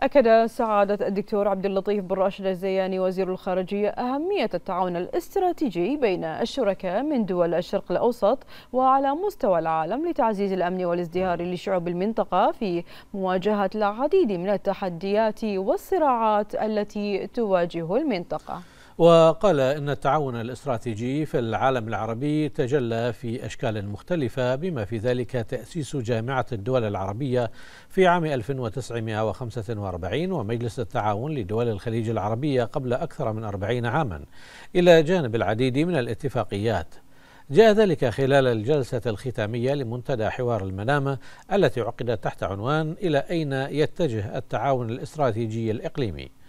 أكد سعادة الدكتور عبد اللطيف بن راشد الزياني وزير الخارجية أهمية التعاون الاستراتيجي بين الشركاء من دول الشرق الأوسط وعلى مستوى العالم لتعزيز الأمن والازدهار لشعوب المنطقة في مواجهة العديد من التحديات والصراعات التي تواجه المنطقة وقال إن التعاون الاستراتيجي في العالم العربي تجلى في أشكال مختلفة بما في ذلك تأسيس جامعة الدول العربية في عام 1945 ومجلس التعاون لدول الخليج العربية قبل أكثر من 40 عاما إلى جانب العديد من الاتفاقيات جاء ذلك خلال الجلسة الختامية لمنتدى حوار المنامة التي عقدت تحت عنوان إلى أين يتجه التعاون الاستراتيجي الإقليمي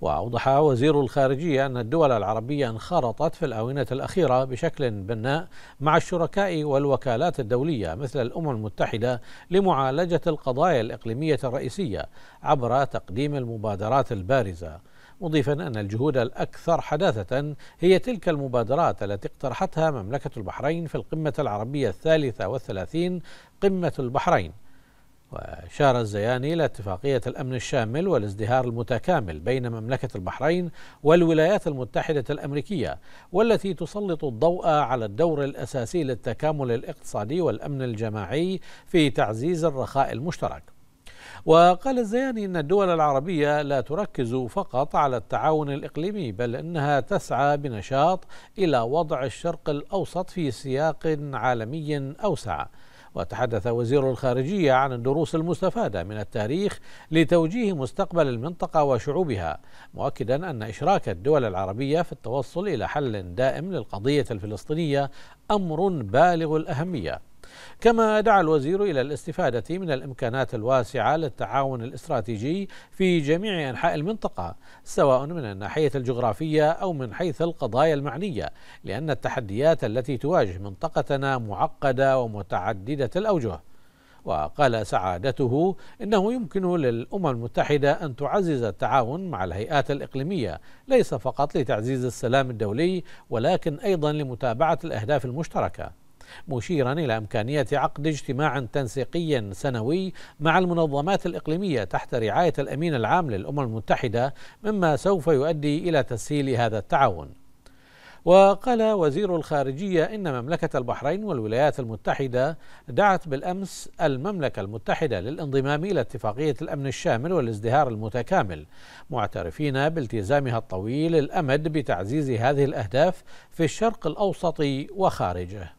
وأوضح وزير الخارجية أن الدول العربية انخرطت في الآونة الأخيرة بشكل بناء مع الشركاء والوكالات الدولية مثل الأمم المتحدة لمعالجة القضايا الإقليمية الرئيسية عبر تقديم المبادرات البارزة مضيفا أن الجهود الأكثر حداثة هي تلك المبادرات التي اقترحتها مملكة البحرين في القمة العربية الثالثة والثلاثين قمة البحرين وأشار الزياني إلى اتفاقية الأمن الشامل والازدهار المتكامل بين مملكة البحرين والولايات المتحدة الأمريكية والتي تسلط الضوء على الدور الأساسي للتكامل الاقتصادي والأمن الجماعي في تعزيز الرخاء المشترك وقال الزياني ان الدول العربيه لا تركز فقط على التعاون الاقليمي بل انها تسعى بنشاط الى وضع الشرق الاوسط في سياق عالمي اوسع وتحدث وزير الخارجية عن الدروس المستفادة من التاريخ لتوجيه مستقبل المنطقة وشعوبها مؤكدا أن إشراك الدول العربية في التوصل إلى حل دائم للقضية الفلسطينية أمر بالغ الأهمية كما دعا الوزير إلى الاستفادة من الإمكانات الواسعة للتعاون الاستراتيجي في جميع أنحاء المنطقة سواء من الناحية الجغرافية أو من حيث القضايا المعنية لأن التحديات التي تواجه منطقتنا معقدة ومتعددة الأوجه وقال سعادته انه يمكن للامم المتحده ان تعزز التعاون مع الهيئات الاقليميه ليس فقط لتعزيز السلام الدولي ولكن ايضا لمتابعه الاهداف المشتركه مشيرا إلى إمكانية عقد اجتماع تنسيقي سنوي مع المنظمات الإقليمية تحت رعاية الأمين العام للأمم المتحدة مما سوف يؤدي إلى تسهيل هذا التعاون وقال وزير الخارجية إن مملكة البحرين والولايات المتحدة دعت بالأمس المملكة المتحدة للانضمام إلى اتفاقية الأمن الشامل والازدهار المتكامل معترفين بالتزامها الطويل الأمد بتعزيز هذه الأهداف في الشرق الأوسط وخارجه